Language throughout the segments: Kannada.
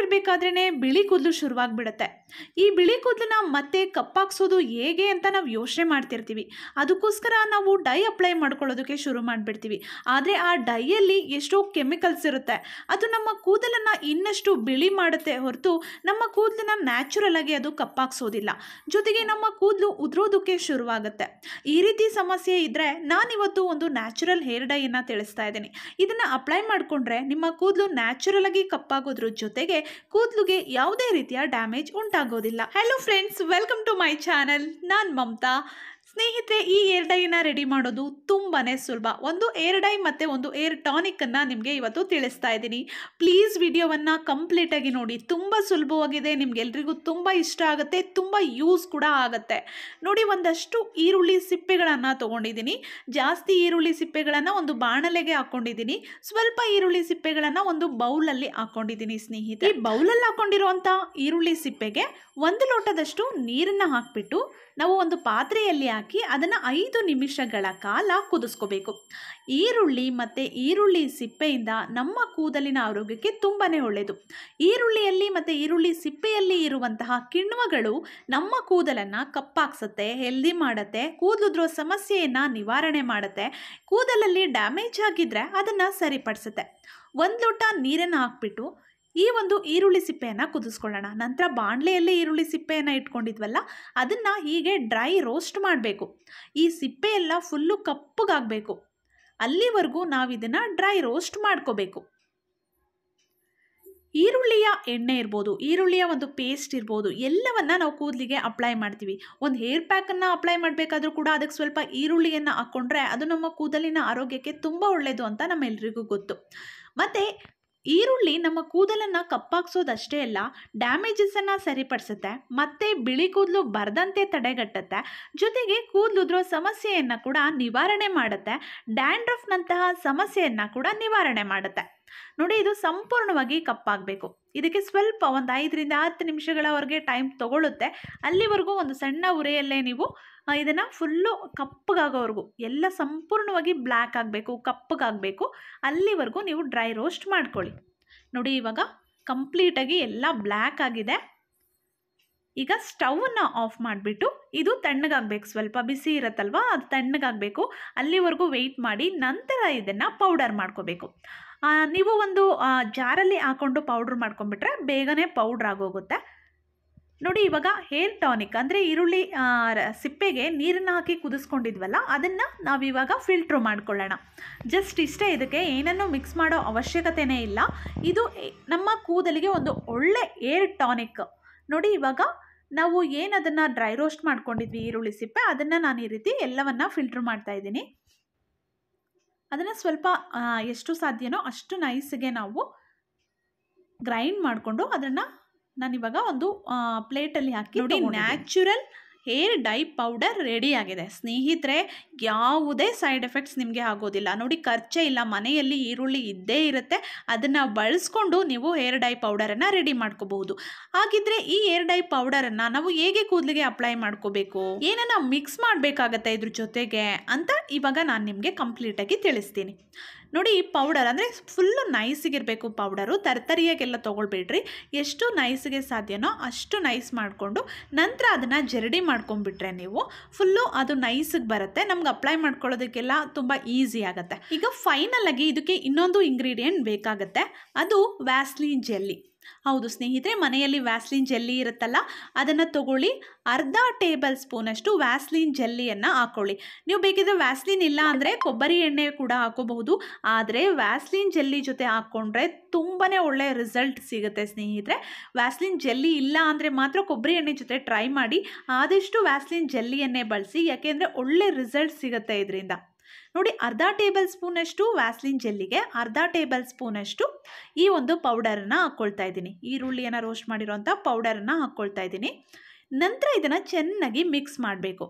ಇರಬೇಕಾದ್ರೇ ಬಿಳಿ ಕೂದಲು ಶುರುವಾಗಿಬಿಡುತ್ತೆ ಈ ಬಿಳಿ ಕೂದಲನ್ನ ಮತ್ತೆ ಕಪ್ಪಾಕ್ಸೋದು ಹೇಗೆ ಅಂತ ನಾವು ಯೋಚನೆ ಮಾಡ್ತಿರ್ತೀವಿ ಅದಕ್ಕೋಸ್ಕರ ನಾವು ಡೈ ಅಪ್ಲೈ ಮಾಡ್ಕೊಳ್ಳೋದಕ್ಕೆ ಶುರು ಮಾಡಿಬಿಡ್ತೀವಿ ಆದರೆ ಆ ಡೈಯಲ್ಲಿ ಎಷ್ಟೋ ಕೆಮಿಕಲ್ಸ್ ಇರುತ್ತೆ ಅದು ನಮ್ಮ ಕೂದಲನ್ನು ಇನ್ನಷ್ಟು ಬಿಳಿ ಮಾಡುತ್ತೆ ಹೊರತು ನಮ್ಮ ಕೂದಲನ್ನ ನ್ಯಾಚುರಲ್ ಆಗಿ ಅದು ಕಪ್ಪಾಕ್ಸೋದಿಲ್ಲ ಜೊತೆಗೆ ನಮ್ಮ ಕೂದಲು ಉದುರೋದಕ್ಕೆ ಶುರುವಾಗುತ್ತೆ ಈ ರೀತಿ ಸಮಸ್ಯೆ ಇದ್ದರೆ ನಾನಿವತ್ತು ಒಂದು ನ್ಯಾಚುರಲ್ ಹೇರ್ ಡೈಯನ್ನು ತಿಳಿಸ್ತಾ ಇದ್ದೀನಿ ಇದನ್ನು ಅಪ್ಲೈ ಮಾಡಿಕೊಂಡ್ರೆ ನಿಮ್ಮ ಕೂದಲು ನ್ಯಾಚುರಲ್ ಆಗಿ ಕಪ್ಪಾಗೋದ್ರ ಜೊತೆ ಜೊತೆಗೆ ಕೂದಲುಗೆ ಯಾವುದೇ ರೀತಿಯ ಡ್ಯಾಮೇಜ್ ಉಂಟಾಗೋದಿಲ್ಲ hello friends welcome to my channel ನಾನು ಮಮತಾ ಸ್ನೇಹಿತರೆ ಈ ಡೈನ ರೆಡಿ ಮಾಡೋದು ತುಂಬಾ ಸುಲಭ ಒಂದು ಏರ್ ಡೈ ಮತ್ತು ಒಂದು ಏರ್ ಅನ್ನ ನಿಮಗೆ ಇವತ್ತು ತಿಳಿಸ್ತಾ ಇದ್ದೀನಿ ಪ್ಲೀಸ್ ವಿಡಿಯೋವನ್ನು ಆಗಿ ನೋಡಿ ತುಂಬಾ ಸುಲಭವಾಗಿದೆ ಎಲ್ಲರಿಗೂ ತುಂಬಾ ಇಷ್ಟ ಆಗುತ್ತೆ ತುಂಬಾ ಯೂಸ್ ಕೂಡ ಆಗುತ್ತೆ ನೋಡಿ ಒಂದಷ್ಟು ಈರುಳ್ಳಿ ಸಿಪ್ಪೆಗಳನ್ನು ತೊಗೊಂಡಿದ್ದೀನಿ ಜಾಸ್ತಿ ಈರುಳ್ಳಿ ಸಿಪ್ಪೆಗಳನ್ನು ಒಂದು ಬಾಣಲೆಗೆ ಹಾಕೊಂಡಿದ್ದೀನಿ ಸ್ವಲ್ಪ ಈರುಳ್ಳಿ ಸಿಪ್ಪೆಗಳನ್ನು ಒಂದು ಬೌಲ್ ಅಲ್ಲಿ ಹಾಕೊಂಡಿದ್ದೀನಿ ಸ್ನೇಹಿತರೆ ಈ ಅಲ್ಲಿ ಹಾಕೊಂಡಿರುವಂತ ಈರುಳ್ಳಿ ಸಿಪ್ಪೆಗೆ ಒಂದು ಲೋಟದಷ್ಟು ನೀರನ್ನು ಹಾಕಿಬಿಟ್ಟು ನಾವು ಒಂದು ಪಾತ್ರೆಯಲ್ಲಿ ಹಾಕಿ ಅದನ್ನ ಐದು ಹತ್ತು ನಿಮಿಷಗಳ ಕಾಲ ಕುದಿಸ್ಕೋಬೇಕು ಈರುಳ್ಳಿ ಮತ್ತು ಈರುಳ್ಳಿ ಸಿಪ್ಪೆಯಿಂದ ನಮ್ಮ ಕೂದಲಿನ ಆರೋಗ್ಯಕ್ಕೆ ತುಂಬಾ ಒಳ್ಳೆಯದು ಈರುಳ್ಳಿಯಲ್ಲಿ ಮತ್ತು ಈರುಳ್ಳಿ ಸಿಪ್ಪೆಯಲ್ಲಿ ಇರುವಂತಹ ಕಿಣ್ವಗಳು ನಮ್ಮ ಕೂದಲನ್ನು ಕಪ್ಪಾಕ್ಸತ್ತೆ ಹೆಲ್ದಿ ಮಾಡುತ್ತೆ ಕೂದಲುದ್ರ ಸಮಸ್ಯೆಯನ್ನು ನಿವಾರಣೆ ಮಾಡುತ್ತೆ ಕೂದಲಲ್ಲಿ ಡ್ಯಾಮೇಜ್ ಆಗಿದ್ದರೆ ಅದನ್ನು ಸರಿಪಡಿಸುತ್ತೆ ಒಂದು ಲೋಟ ನೀರನ್ನು ಹಾಕ್ಬಿಟ್ಟು ಈ ಒಂದು ಈರುಳ್ಳಿ ಸಿಪ್ಪೆಯನ್ನು ಕುದಿಸ್ಕೊಳ್ಳೋಣ ನಂತರ ಬಾಣಲೆಯಲ್ಲಿ ಈರುಳ್ಳಿ ಸಿಪ್ಪೆಯನ್ನು ಇಟ್ಕೊಂಡಿದ್ವಲ್ಲ ಅದನ್ನು ಹೀಗೆ ಡ್ರೈ ರೋಸ್ಟ್ ಮಾಡಬೇಕು ಈ ಸಿಪ್ಪೆಯೆಲ್ಲ ಫುಲ್ಲು ಕಪ್ಪಗಾಗಬೇಕು ಅಲ್ಲಿವರೆಗೂ ನಾವು ಇದನ್ನು ಡ್ರೈ ರೋಸ್ಟ್ ಮಾಡ್ಕೋಬೇಕು ಈರುಳ್ಳಿಯ ಎಣ್ಣೆ ಇರ್ಬೋದು ಈರುಳ್ಳಿಯ ಒಂದು ಪೇಸ್ಟ್ ಇರ್ಬೋದು ಎಲ್ಲವನ್ನು ನಾವು ಕೂದಲಿಗೆ ಅಪ್ಲೈ ಮಾಡ್ತೀವಿ ಒಂದು ಹೇರ್ ಪ್ಯಾಕನ್ನು ಅಪ್ಲೈ ಮಾಡಬೇಕಾದ್ರೂ ಕೂಡ ಅದಕ್ಕೆ ಸ್ವಲ್ಪ ಈರುಳ್ಳಿಯನ್ನು ಹಾಕ್ಕೊಂಡ್ರೆ ಅದು ನಮ್ಮ ಕೂದಲಿನ ಆರೋಗ್ಯಕ್ಕೆ ತುಂಬ ಒಳ್ಳೆಯದು ಅಂತ ನಮ್ಮೆಲ್ಲರಿಗೂ ಗೊತ್ತು ಮತ್ತು ಈರುಳ್ಳಿ ನಮ್ಮ ಕೂದಲನ್ನು ಕಪ್ಪಾಕ್ಸೋದಷ್ಟೇ ಅಲ್ಲ ಡ್ಯಾಮೇಜಸ್ಸನ್ನು ಸರಿಪಡಿಸುತ್ತೆ ಮತ್ತೆ ಬಿಳಿ ಕೂದಲು ಬರದಂತೆ ತಡೆಗಟ್ಟುತ್ತೆ ಜೊತೆಗೆ ಕೂದಲುದ್ರೋ ಸಮಸ್ಯೆಯನ್ನು ಕೂಡ ನಿವಾರಣೆ ಮಾಡುತ್ತೆ ಡ್ಯಾಂಡ್ರಫ್ನಂತಹ ಸಮಸ್ಯೆಯನ್ನು ಕೂಡ ನಿವಾರಣೆ ಮಾಡುತ್ತೆ ನೋಡಿ ಇದು ಸಂಪೂರ್ಣವಾಗಿ ಕಪ್ಪಾಗಬೇಕು ಇದಕ್ಕೆ ಸ್ವಲ್ಪ ಒಂದು ಐದರಿಂದ ಹತ್ತು ನಿಮಿಷಗಳವರೆಗೆ ಟೈಮ್ ತಗೊಳ್ಳುತ್ತೆ ಅಲ್ಲಿವರೆಗೂ ಒಂದು ಸಣ್ಣ ಉರೆಯಲ್ಲೇ ನೀವು ಇದನ್ನು ಫುಲ್ಲು ಕಪ್ಪಗಾಗೋವರೆಗೂ ಎಲ್ಲ ಸಂಪೂರ್ಣವಾಗಿ ಬ್ಲ್ಯಾಕ್ ಆಗಬೇಕು ಕಪ್ಪಗಾಗಬೇಕು ಅಲ್ಲಿವರೆಗೂ ನೀವು ಡ್ರೈ ರೋಸ್ಟ್ ಮಾಡ್ಕೊಳ್ಳಿ ನೋಡಿ ಇವಾಗ ಕಂಪ್ಲೀಟಾಗಿ ಎಲ್ಲ ಬ್ಲ್ಯಾಕ್ ಆಗಿದೆ ಈಗ ಸ್ಟವನ್ನು ಆಫ್ ಮಾಡಿಬಿಟ್ಟು ಇದು ತಣ್ಣಗಾಗಬೇಕು ಸ್ವಲ್ಪ ಬಿಸಿ ಇರುತ್ತಲ್ವ ಅದು ತಣ್ಣಗಾಗಬೇಕು ಅಲ್ಲಿವರೆಗೂ ವೆಯ್ಟ್ ಮಾಡಿ ನಂತರ ಇದನ್ನು ಪೌಡರ್ ಮಾಡ್ಕೋಬೇಕು ನೀವು ಒಂದು ಜಾರಲ್ಲಿ ಹಾಕ್ಕೊಂಡು ಪೌಡ್ರ್ ಮಾಡ್ಕೊಂಡ್ಬಿಟ್ರೆ ಬೇಗನೆ ಪೌಡ್ರ್ ಆಗೋಗುತ್ತೆ ನೋಡಿ ಇವಾಗ ಹೇರ್ ಟಾನಿಕ್ ಅಂದರೆ ಈರುಳ್ಳಿ ಸಿಪ್ಪೆಗೆ ನೀರನ್ನು ಹಾಕಿ ಕುದಿಸ್ಕೊಂಡಿದ್ವಲ್ಲ ಅದನ್ನು ನಾವಿವಾಗ ಫಿಲ್ಟ್ರ್ ಮಾಡ್ಕೊಳ್ಳೋಣ ಜಸ್ಟ್ ಇಷ್ಟೇ ಇದಕ್ಕೆ ಏನನ್ನು ಮಿಕ್ಸ್ ಮಾಡೋ ಅವಶ್ಯಕತೆನೇ ಇಲ್ಲ ಇದು ನಮ್ಮ ಕೂದಲಿಗೆ ಒಂದು ಒಳ್ಳೆ ಏರ್ ಟಾನಿಕ್ ನೋಡಿ ಇವಾಗ ನಾವು ಏನದನ್ನು ಡ್ರೈ ರೋಸ್ಟ್ ಮಾಡ್ಕೊಂಡಿದ್ವಿ ಈರುಳ್ಳಿ ಸಿಪ್ಪೆ ಅದನ್ನು ನಾನು ಈ ರೀತಿ ಎಲ್ಲವನ್ನು ಫಿಲ್ಟ್ರ್ ಮಾಡ್ತಾಯಿದ್ದೀನಿ ಅದನ್ನು ಸ್ವಲ್ಪ ಎಷ್ಟು ಸಾಧ್ಯನೋ ಅಷ್ಟು ನೈಸ್ಗೆ ನಾವು ಗ್ರೈಂಡ್ ಮಾಡಿಕೊಂಡು ಅದನ್ನು ನಾನಿವಾಗ ಒಂದು ಪ್ಲೇಟಲ್ಲಿ ಹಾಕಿ ನೋಡಿ ನ್ಯಾಚುರಲ್ ಹೇರ್ ಡೈ ಪೌಡರ್ ರೆಡಿಯಾಗಿದೆ ಸ್ನೇಹಿತರೆ ಯಾವುದೇ ಸೈಡ್ ಎಫೆಕ್ಟ್ಸ್ ನಿಮಗೆ ಆಗೋದಿಲ್ಲ ನೋಡಿ ಖರ್ಚೇ ಇಲ್ಲ ಮನೆಯಲ್ಲಿ ಈರುಳ್ಳಿ ಇದ್ದೇ ಇರುತ್ತೆ ಅದನ್ನು ಬಳಸ್ಕೊಂಡು ನೀವು ಹೇರ್ ಡೈ ಪೌಡರನ್ನು ರೆಡಿ ಮಾಡ್ಕೋಬಹುದು ಹಾಗಿದ್ರೆ ಈ ಹೇರ್ ಡೈ ಪೌಡರನ್ನು ನಾವು ಹೇಗೆ ಕೂದಲಿಗೆ ಅಪ್ಲೈ ಮಾಡ್ಕೋಬೇಕು ಏನನ್ನ ಮಿಕ್ಸ್ ಮಾಡಬೇಕಾಗತ್ತೆ ಇದ್ರ ಜೊತೆಗೆ ಅಂತ ಇವಾಗ ನಾನು ನಿಮಗೆ ಕಂಪ್ಲೀಟಾಗಿ ತಿಳಿಸ್ತೀನಿ ನೋಡಿ ಈ ಪೌಡರ್ ಅಂದರೆ ಫುಲ್ಲು ನೈಸಿಗಿರಬೇಕು ಪೌಡರು ತರ್ತರಿಯಾಗೆಲ್ಲ ತೊಗೊಳ್ಬೇಡ್ರಿ ಎಷ್ಟು ನೈಸಿಗೆ ಸಾಧ್ಯನೋ ಅಷ್ಟು ನೈಸ್ ಮಾಡಿಕೊಂಡು ನಂತರ ಅದನ್ನು ಜರಡಿ ಮಾಡ್ಕೊಂಬಿಟ್ರೆ ನೀವು ಫುಲ್ಲು ಅದು ನೈಸಿಗೆ ಬರುತ್ತೆ ನಮ್ಗೆ ಅಪ್ಲೈ ಮಾಡ್ಕೊಳ್ಳೋದಕ್ಕೆಲ್ಲ ತುಂಬ ಈಸಿ ಆಗುತ್ತೆ ಈಗ ಫೈನಲ್ ಆಗಿ ಇದಕ್ಕೆ ಇನ್ನೊಂದು ಇಂಗ್ರೀಡಿಯೆಂಟ್ ಬೇಕಾಗುತ್ತೆ ಅದು ವ್ಯಾಸ್ಲಿನ್ ಜೆಲ್ಲಿ ಹೌದು ಸ್ನೇಹಿತರೆ ಮನೆಯಲ್ಲಿ ವ್ಯಾಸ್ಲಿನ್ ಜೆಲ್ಲಿ ಇರುತ್ತಲ್ಲ ಅದನ್ನು ತಗೊಳ್ಳಿ ಅರ್ಧ ಟೇಬಲ್ ಸ್ಪೂನಷ್ಟು ವ್ಯಾಸ್ಲಿನ್ ಜೆಲ್ಲಿಯನ್ನು ಹಾಕೊಳ್ಳಿ ನೀವು ಬೇಕಿದ್ರೆ ವ್ಯಾಸ್ಲಿನ್ ಇಲ್ಲ ಅಂದರೆ ಕೊಬ್ಬರಿ ಎಣ್ಣೆ ಕೂಡ ಹಾಕೋಬಹುದು ಆದರೆ ವ್ಯಾಸ್ಲಿನ್ ಜೆಲ್ಲಿ ಜೊತೆ ಹಾಕ್ಕೊಂಡ್ರೆ ತುಂಬಾ ಒಳ್ಳೆಯ ರಿಸಲ್ಟ್ ಸಿಗುತ್ತೆ ಸ್ನೇಹಿತರೆ ವ್ಯಾಸ್ಲಿನ್ ಜೆಲ್ಲಿ ಇಲ್ಲ ಅಂದರೆ ಮಾತ್ರ ಕೊಬ್ಬರಿ ಎಣ್ಣೆ ಜೊತೆ ಟ್ರೈ ಮಾಡಿ ಆದಷ್ಟು ವ್ಯಾಸ್ಲಿನ್ ಜೆಲ್ಲಿಯನ್ನೇ ಬಳಸಿ ಯಾಕೆಂದರೆ ಒಳ್ಳೆ ರಿಸಲ್ಟ್ ಸಿಗುತ್ತೆ ಇದರಿಂದ ನೋಡಿ ಅರ್ಧ ಟೇಬಲ್ ಸ್ಪೂನಷ್ಟು ವ್ಯಾಸ್ಲಿನ್ ಜೆಲ್ಲಿಗೆ ಅರ್ಧ ಟೇಬಲ್ ಸ್ಪೂನಷ್ಟು ಈ ಒಂದು ಪೌಡರನ್ನು ಹಾಕ್ಕೊಳ್ತಾ ಇದ್ದೀನಿ ಈರುಳ್ಳಿಯನ್ನು ರೋಸ್ಟ್ ಮಾಡಿರೋಂಥ ಪೌಡರನ್ನು ಹಾಕ್ಕೊಳ್ತಾ ಇದ್ದೀನಿ ನಂತರ ಇದನ್ನು ಚೆನ್ನಾಗಿ ಮಿಕ್ಸ್ ಮಾಡಬೇಕು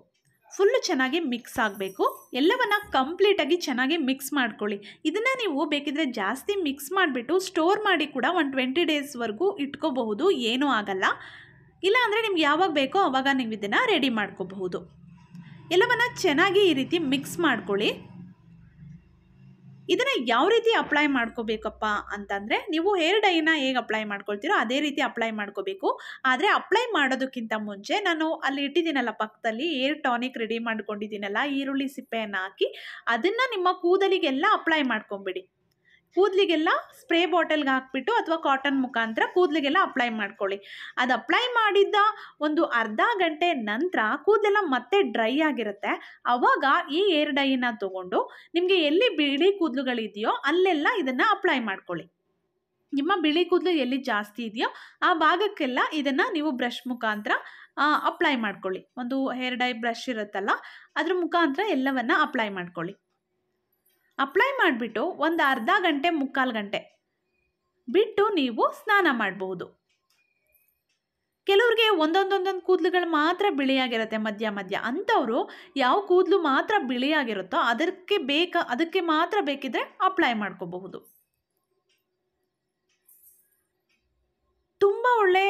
ಫುಲ್ಲು ಚೆನ್ನಾಗಿ ಮಿಕ್ಸ್ ಆಗಬೇಕು ಎಲ್ಲವನ್ನು ಕಂಪ್ಲೀಟಾಗಿ ಚೆನ್ನಾಗಿ ಮಿಕ್ಸ್ ಮಾಡ್ಕೊಳ್ಳಿ ಇದನ್ನು ನೀವು ಬೇಕಿದ್ರೆ ಜಾಸ್ತಿ ಮಿಕ್ಸ್ ಮಾಡಿಬಿಟ್ಟು ಸ್ಟೋರ್ ಮಾಡಿ ಕೂಡ ಒಂದು ಟ್ವೆಂಟಿ ಡೇಸ್ವರೆಗೂ ಇಟ್ಕೋಬಹುದು ಏನೂ ಆಗಲ್ಲ ಅಂದರೆ ನಿಮ್ಗೆ ಯಾವಾಗ ಬೇಕೋ ಆವಾಗ ನೀವು ಇದನ್ನು ರೆಡಿ ಮಾಡ್ಕೋಬಹುದು ಎಲ್ಲವನ್ನು ಚೆನ್ನಾಗಿ ಈ ರೀತಿ ಮಿಕ್ಸ್ ಮಾಡ್ಕೊಳ್ಳಿ ಇದನ್ನು ಯಾವ ರೀತಿ ಅಪ್ಲೈ ಮಾಡ್ಕೋಬೇಕಪ್ಪ ಅಂತಂದರೆ ನೀವು ಹೇರ್ ಡೈನ ಹೇಗೆ ಅಪ್ಲೈ ಮಾಡ್ಕೊಳ್ತೀರೋ ಅದೇ ರೀತಿ ಅಪ್ಲೈ ಮಾಡ್ಕೋಬೇಕು ಆದರೆ ಅಪ್ಲೈ ಮಾಡೋದಕ್ಕಿಂತ ಮುಂಚೆ ನಾನು ಅಲ್ಲಿ ಇಟ್ಟಿದ್ದೀನಲ್ಲ ಪಕ್ಕದಲ್ಲಿ ಏರ್ ಟಾನಿಕ್ ರೆಡಿ ಮಾಡ್ಕೊಂಡಿದ್ದೀನಲ್ಲ ಈರುಳ್ಳಿ ಸಿಪ್ಪೆಯನ್ನು ಹಾಕಿ ಅದನ್ನು ನಿಮ್ಮ ಕೂದಲಿಗೆಲ್ಲ ಅಪ್ಲೈ ಮಾಡ್ಕೊಂಬಿಡಿ ಕೂದಲಿಗೆಲ್ಲ ಸ್ಪ್ರೇ ಬಾಟಲ್ಗೆ ಹಾಕ್ಬಿಟ್ಟು ಅಥವಾ ಕಾಟನ್ ಮುಖಾಂತರ ಕೂದಲಿಗೆಲ್ಲ ಅಪ್ಲೈ ಮಾಡ್ಕೊಳ್ಳಿ ಅದು ಅಪ್ಲೈ ಮಾಡಿದ್ದ ಒಂದು ಅರ್ಧ ಗಂಟೆ ನಂತರ ಕೂದಲೆಲ್ಲ ಮತ್ತೆ ಡ್ರೈ ಆಗಿರುತ್ತೆ ಅವಾಗ ಈ ಏರ್ ಡೈನ ತೊಗೊಂಡು ನಿಮಗೆ ಎಲ್ಲಿ ಬಿಳಿ ಕೂದಲುಗಳಿದೆಯೋ ಅಲ್ಲೆಲ್ಲ ಇದನ್ನು ಅಪ್ಲೈ ಮಾಡ್ಕೊಳ್ಳಿ ನಿಮ್ಮ ಬಿಳಿ ಕೂದಲು ಎಲ್ಲಿ ಜಾಸ್ತಿ ಇದೆಯೋ ಆ ಭಾಗಕ್ಕೆಲ್ಲ ಇದನ್ನು ನೀವು ಬ್ರಷ್ ಮುಖಾಂತರ ಅಪ್ಲೈ ಮಾಡ್ಕೊಳ್ಳಿ ಒಂದು ಹೇರ್ ಡೈ ಬ್ರಷ್ ಇರುತ್ತಲ್ಲ ಅದ್ರ ಮುಖಾಂತರ ಎಲ್ಲವನ್ನು ಅಪ್ಲೈ ಮಾಡ್ಕೊಳ್ಳಿ ಅಪ್ಲೈ ಮಾಡಿಬಿಟ್ಟು ಒಂದು ಅರ್ಧ ಗಂಟೆ ಮುಕ್ಕಾಲು ಗಂಟೆ ಬಿಟ್ಟು ನೀವು ಸ್ನಾನ ಮಾಡಬಹುದು ಕೆಲವ್ರಿಗೆ ಒಂದೊಂದೊಂದೊಂದು ಕೂದಲುಗಳು ಮಾತ್ರ ಬಿಳಿಯಾಗಿರುತ್ತೆ ಮಧ್ಯ ಮಧ್ಯ ಅಂಥವರು ಯಾವ ಕೂದಲು ಮಾತ್ರ ಬಿಳಿಯಾಗಿರುತ್ತೋ ಅದಕ್ಕೆ ಬೇಕ ಅದಕ್ಕೆ ಮಾತ್ರ ಬೇಕಿದ್ರೆ ಅಪ್ಲೈ ಮಾಡ್ಕೋಬಹುದು ತುಂಬ ಒಳ್ಳೆ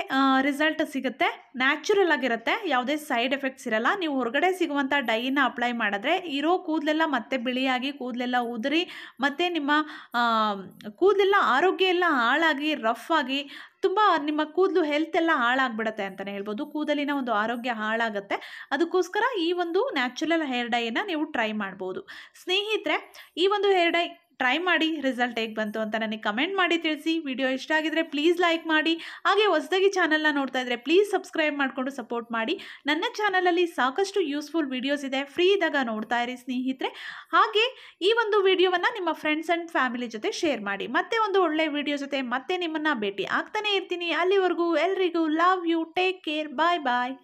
ರಿಸಲ್ಟ್ ಸಿಗುತ್ತೆ ನ್ಯಾಚುರಲ್ ಆಗಿರುತ್ತೆ ಯಾವುದೇ ಸೈಡ್ ಎಫೆಕ್ಟ್ಸ್ ಇರಲ್ಲ ನೀವು ಹೊರಗಡೆ ಸಿಗುವಂಥ ಡೈನ ಅಪ್ಲೈ ಮಾಡಿದ್ರೆ ಇರೋ ಕೂದಲೆಲ್ಲ ಮತ್ತೆ ಬಿಳಿಯಾಗಿ ಕೂದಲೆಲ್ಲ ಉದುರಿ ಮತ್ತು ನಿಮ್ಮ ಕೂದಲೆಲ್ಲ ಆರೋಗ್ಯ ಎಲ್ಲ ಹಾಳಾಗಿ ರಫ್ ಆಗಿ ತುಂಬ ನಿಮ್ಮ ಕೂದಲು ಹೆಲ್ತ್ ಎಲ್ಲ ಹಾಳಾಗ್ಬಿಡುತ್ತೆ ಅಂತಲೇ ಹೇಳ್ಬೋದು ಕೂದಲಿನ ಒಂದು ಆರೋಗ್ಯ ಹಾಳಾಗುತ್ತೆ ಅದಕ್ಕೋಸ್ಕರ ಈ ಒಂದು ನ್ಯಾಚುರಲ್ ಹೇರ್ ಡೈಯನ್ನು ನೀವು ಟ್ರೈ ಮಾಡ್ಬೋದು ಸ್ನೇಹಿತರೆ ಈ ಒಂದು ಹೇರ್ ಡೈ ಟ್ರೈ ಮಾಡಿ ರಿಸಲ್ಟ್ ಹೇಗೆ ಬಂತು ಅಂತ ನನಗೆ ಕಮೆಂಟ್ ಮಾಡಿ ತಿಳಿಸಿ ವಿಡಿಯೋ ಇಷ್ಟ ಆಗಿದರೆ ಪ್ಲೀಸ್ ಲೈಕ್ ಮಾಡಿ ಹಾಗೆ ಹೊಸದಾಗಿ ಚಾನಲ್ನ ನೋಡ್ತಾ ಇದ್ದರೆ ಪ್ಲೀಸ್ ಸಬ್ಸ್ಕ್ರೈಬ್ ಮಾಡಿಕೊಂಡು ಸಪೋರ್ಟ್ ಮಾಡಿ ನನ್ನ ಚಾನಲಲ್ಲಿ ಸಾಕಷ್ಟು ಯೂಸ್ಫುಲ್ ವೀಡಿಯೋಸ್ ಇದೆ ಫ್ರೀ ಇದ್ದಾಗ ನೋಡ್ತಾ ಇರಿ ಸ್ನೇಹಿತರೆ ಹಾಗೆ ಈ ಒಂದು ವಿಡಿಯೋವನ್ನು ನಿಮ್ಮ ಫ್ರೆಂಡ್ಸ್ ಆ್ಯಂಡ್ ಫ್ಯಾಮಿಲಿ ಜೊತೆ ಶೇರ್ ಮಾಡಿ ಮತ್ತೆ ಒಂದು ಒಳ್ಳೆ ವಿಡಿಯೋ ಜೊತೆ ಮತ್ತೆ ನಿಮ್ಮನ್ನು ಭೇಟಿ ಆಗ್ತಾನೆ ಇರ್ತೀನಿ ಅಲ್ಲಿವರೆಗೂ ಎಲ್ರಿಗೂ love you take care bye bye